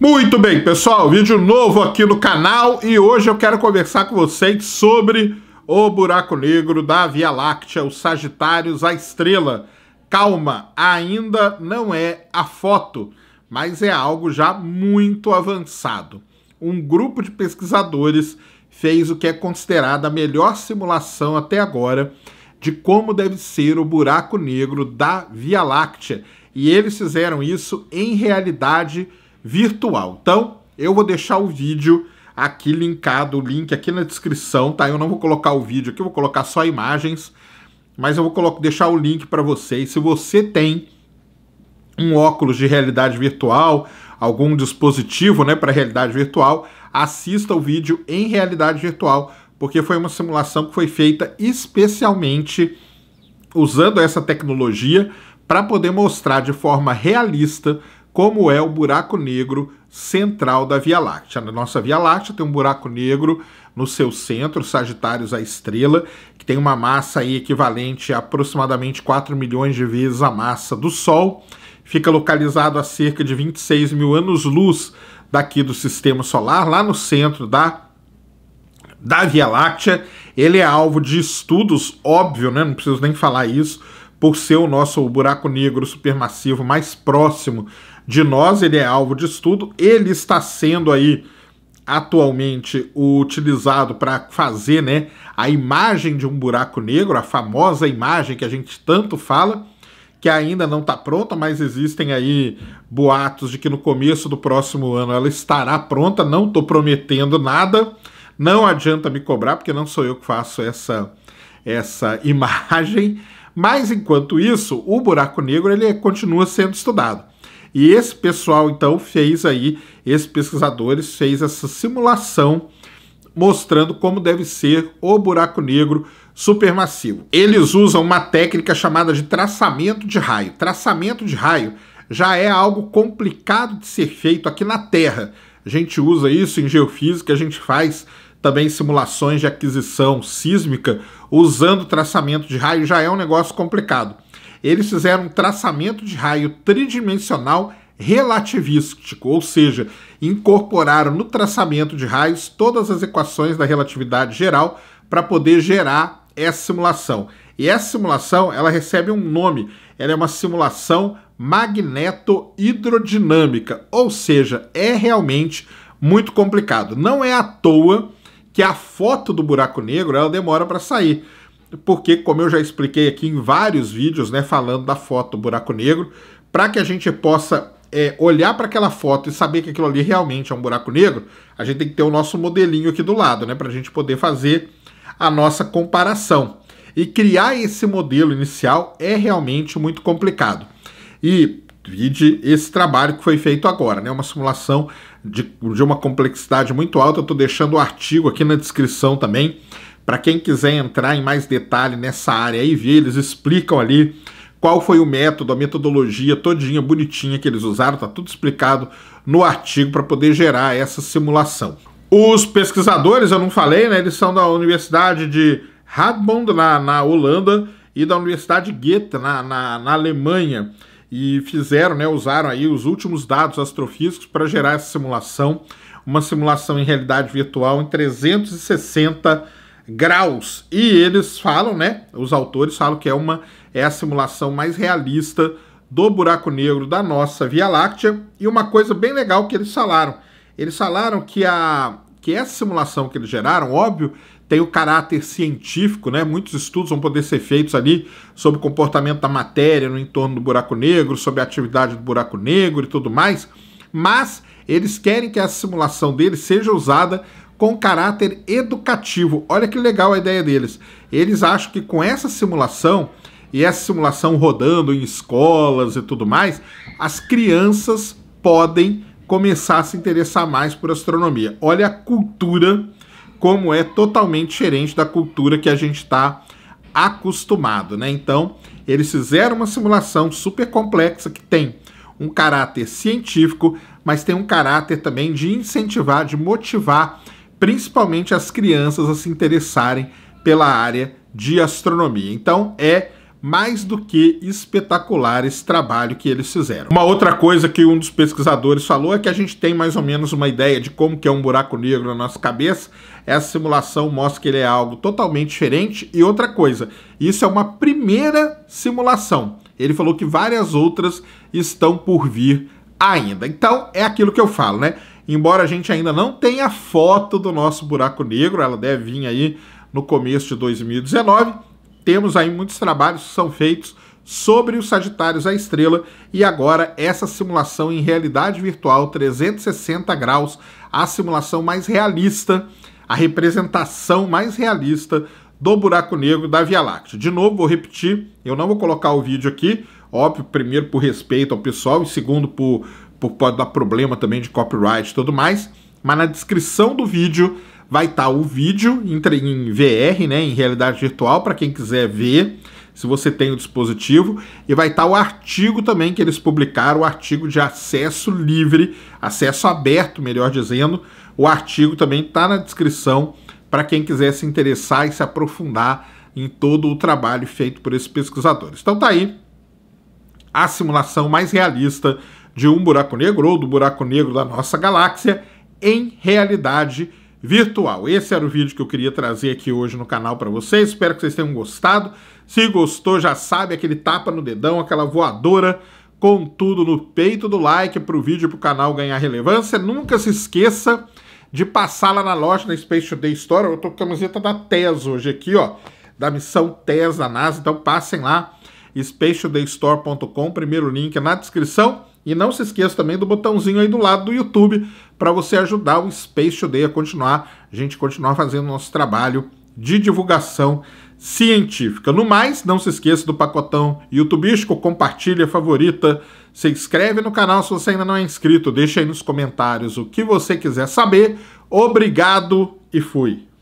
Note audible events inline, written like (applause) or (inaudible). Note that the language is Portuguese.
Muito bem, pessoal, vídeo novo aqui no canal e hoje eu quero conversar com vocês sobre o buraco negro da Via Láctea, o Sagitários, a estrela. Calma, ainda não é a foto, mas é algo já muito avançado. Um grupo de pesquisadores fez o que é considerada a melhor simulação até agora de como deve ser o buraco negro da Via Láctea. E eles fizeram isso em realidade virtual. Então, eu vou deixar o vídeo aqui linkado, o link aqui na descrição, tá? Eu não vou colocar o vídeo aqui, eu vou colocar só imagens, mas eu vou colocar, deixar o link para vocês. Se você tem um óculos de realidade virtual, algum dispositivo né, para realidade virtual, assista o vídeo em realidade virtual, porque foi uma simulação que foi feita especialmente usando essa tecnologia para poder mostrar de forma realista como é o buraco negro central da Via Láctea. Na nossa Via Láctea tem um buraco negro no seu centro, Sagitários a estrela, que tem uma massa aí equivalente a aproximadamente 4 milhões de vezes a massa do Sol fica localizado a cerca de 26 mil anos-luz daqui do sistema solar, lá no centro da, da Via Láctea. Ele é alvo de estudos, óbvio, né? não preciso nem falar isso, por ser o nosso buraco negro supermassivo mais próximo de nós, ele é alvo de estudo. Ele está sendo aí atualmente utilizado para fazer né, a imagem de um buraco negro, a famosa imagem que a gente tanto fala que ainda não está pronta, mas existem aí boatos de que no começo do próximo ano ela estará pronta. Não estou prometendo nada, não adianta me cobrar, porque não sou eu que faço essa, essa (laughs) imagem. Mas enquanto isso, o buraco negro ele continua sendo estudado. E esse pessoal então fez aí, esses pesquisadores fez essa simulação mostrando como deve ser o buraco negro supermassivo. Eles usam uma técnica chamada de traçamento de raio. Traçamento de raio já é algo complicado de ser feito aqui na Terra. A gente usa isso em geofísica, a gente faz também simulações de aquisição sísmica usando traçamento de raio, já é um negócio complicado. Eles fizeram um traçamento de raio tridimensional relativístico, ou seja, incorporaram no traçamento de raios todas as equações da relatividade geral para poder gerar é simulação. E essa simulação, ela recebe um nome. Ela é uma simulação magneto-hidrodinâmica, ou seja, é realmente muito complicado. Não é à toa que a foto do buraco negro ela demora para sair, porque como eu já expliquei aqui em vários vídeos, né, falando da foto do buraco negro, para que a gente possa é, olhar para aquela foto e saber que aquilo ali realmente é um buraco negro, a gente tem que ter o nosso modelinho aqui do lado, né, para a gente poder fazer a nossa comparação. E criar esse modelo inicial é realmente muito complicado. E vide esse trabalho que foi feito agora, né? Uma simulação de, de uma complexidade muito alta. Eu estou deixando o artigo aqui na descrição também. Para quem quiser entrar em mais detalhe nessa área e ver, eles explicam ali qual foi o método, a metodologia todinha bonitinha que eles usaram, tá tudo explicado no artigo para poder gerar essa simulação. Os pesquisadores, eu não falei, né? Eles são da Universidade de Radboud, na, na Holanda, e da Universidade Goethe, na, na, na Alemanha. E fizeram, né? Usaram aí os últimos dados astrofísicos para gerar essa simulação. Uma simulação em realidade virtual em 360 graus. E eles falam, né? Os autores falam que é uma é a simulação mais realista do buraco negro da nossa Via Láctea. E uma coisa bem legal que eles falaram eles falaram que, a, que essa simulação que eles geraram, óbvio, tem o caráter científico, né? Muitos estudos vão poder ser feitos ali sobre o comportamento da matéria no entorno do buraco negro, sobre a atividade do buraco negro e tudo mais, mas eles querem que essa simulação deles seja usada com caráter educativo. Olha que legal a ideia deles. Eles acham que com essa simulação e essa simulação rodando em escolas e tudo mais, as crianças podem começar a se interessar mais por astronomia. Olha a cultura como é totalmente diferente da cultura que a gente está acostumado, né? Então, eles fizeram uma simulação super complexa que tem um caráter científico, mas tem um caráter também de incentivar, de motivar, principalmente as crianças a se interessarem pela área de astronomia. Então, é mais do que espetacular esse trabalho que eles fizeram. Uma outra coisa que um dos pesquisadores falou é que a gente tem mais ou menos uma ideia de como que é um buraco negro na nossa cabeça. Essa simulação mostra que ele é algo totalmente diferente. E outra coisa, isso é uma primeira simulação. Ele falou que várias outras estão por vir ainda. Então, é aquilo que eu falo, né? Embora a gente ainda não tenha foto do nosso buraco negro, ela deve vir aí no começo de 2019, temos aí muitos trabalhos que são feitos sobre os Sagitários à Estrela e agora essa simulação em realidade virtual 360 graus, a simulação mais realista, a representação mais realista do buraco negro da Via Láctea. De novo, vou repetir, eu não vou colocar o vídeo aqui, óbvio, primeiro por respeito ao pessoal e segundo por, por pode dar problema também de copyright e tudo mais, mas na descrição do vídeo vai estar tá o vídeo em VR, né, em realidade virtual, para quem quiser ver, se você tem o dispositivo, e vai estar tá o artigo também que eles publicaram, o artigo de acesso livre, acesso aberto, melhor dizendo. O artigo também está na descrição para quem quiser se interessar e se aprofundar em todo o trabalho feito por esses pesquisadores. Então tá aí a simulação mais realista de um buraco negro ou do buraco negro da nossa galáxia em realidade virtual virtual. Esse era o vídeo que eu queria trazer aqui hoje no canal para vocês. Espero que vocês tenham gostado. Se gostou, já sabe, aquele tapa no dedão, aquela voadora com tudo no peito do like para o vídeo para o canal ganhar relevância. Nunca se esqueça de passar lá na loja da Space Today Store. Eu estou com a camiseta da TES hoje aqui, ó, da missão TES da NASA. Então passem lá, spacetodaystore.com, primeiro link na descrição. E não se esqueça também do botãozinho aí do lado do YouTube para você ajudar o Space Today a continuar, a gente continuar fazendo nosso trabalho de divulgação científica. No mais, não se esqueça do pacotão YouTubístico, compartilha, favorita, se inscreve no canal se você ainda não é inscrito, deixa aí nos comentários o que você quiser saber. Obrigado e fui.